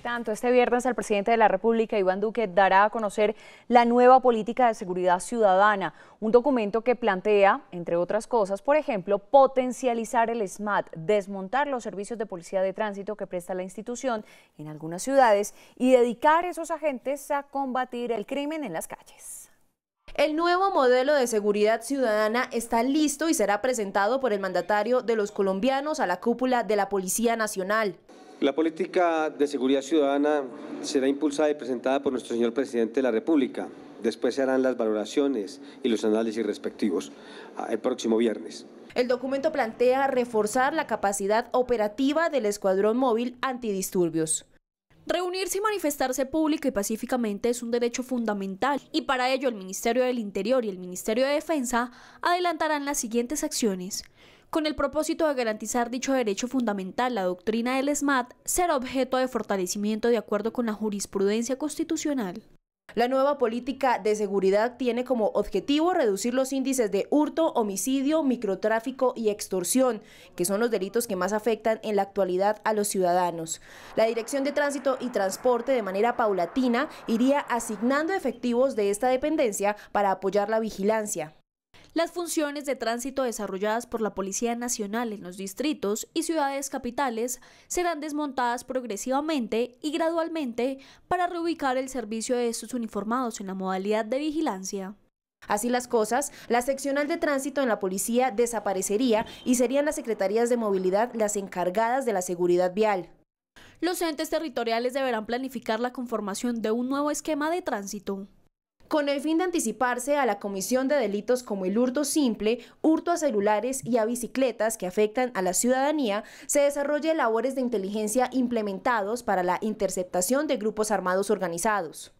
tanto, este viernes el presidente de la República, Iván Duque, dará a conocer la nueva política de seguridad ciudadana, un documento que plantea, entre otras cosas, por ejemplo, potencializar el SMAT, desmontar los servicios de policía de tránsito que presta la institución en algunas ciudades y dedicar esos agentes a combatir el crimen en las calles. El nuevo modelo de seguridad ciudadana está listo y será presentado por el mandatario de los colombianos a la cúpula de la Policía Nacional. La política de seguridad ciudadana será impulsada y presentada por nuestro señor presidente de la República. Después se harán las valoraciones y los análisis respectivos ah, el próximo viernes. El documento plantea reforzar la capacidad operativa del Escuadrón Móvil Antidisturbios. Reunirse y manifestarse público y pacíficamente es un derecho fundamental y para ello el Ministerio del Interior y el Ministerio de Defensa adelantarán las siguientes acciones. Con el propósito de garantizar dicho derecho fundamental, la doctrina del SMAT será objeto de fortalecimiento de acuerdo con la jurisprudencia constitucional. La nueva política de seguridad tiene como objetivo reducir los índices de hurto, homicidio, microtráfico y extorsión, que son los delitos que más afectan en la actualidad a los ciudadanos. La Dirección de Tránsito y Transporte de manera paulatina iría asignando efectivos de esta dependencia para apoyar la vigilancia, las funciones de tránsito desarrolladas por la Policía Nacional en los distritos y ciudades capitales serán desmontadas progresivamente y gradualmente para reubicar el servicio de estos uniformados en la modalidad de vigilancia. Así las cosas, la seccional de tránsito en la policía desaparecería y serían las secretarías de movilidad las encargadas de la seguridad vial. Los entes territoriales deberán planificar la conformación de un nuevo esquema de tránsito con el fin de anticiparse a la comisión de delitos como el hurto simple, hurto a celulares y a bicicletas que afectan a la ciudadanía, se desarrolle labores de inteligencia implementados para la interceptación de grupos armados organizados.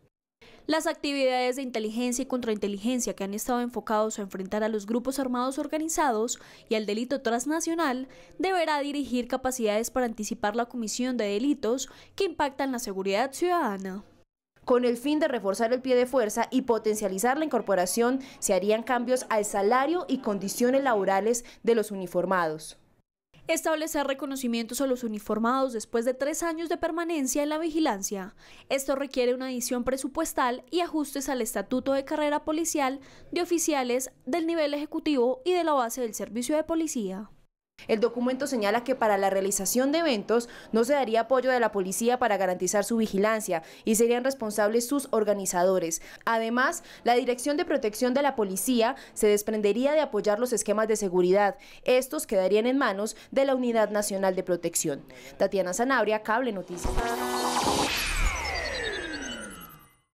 Las actividades de inteligencia y contrainteligencia que han estado enfocados a enfrentar a los grupos armados organizados y al delito transnacional deberá dirigir capacidades para anticipar la comisión de delitos que impactan la seguridad ciudadana. Con el fin de reforzar el pie de fuerza y potencializar la incorporación, se harían cambios al salario y condiciones laborales de los uniformados establecer reconocimientos a los uniformados después de tres años de permanencia en la vigilancia. Esto requiere una adición presupuestal y ajustes al estatuto de carrera policial de oficiales del nivel ejecutivo y de la base del servicio de policía. El documento señala que para la realización de eventos no se daría apoyo de la policía para garantizar su vigilancia y serían responsables sus organizadores. Además, la Dirección de Protección de la Policía se desprendería de apoyar los esquemas de seguridad. Estos quedarían en manos de la Unidad Nacional de Protección. Tatiana Sanabria, Cable Noticias.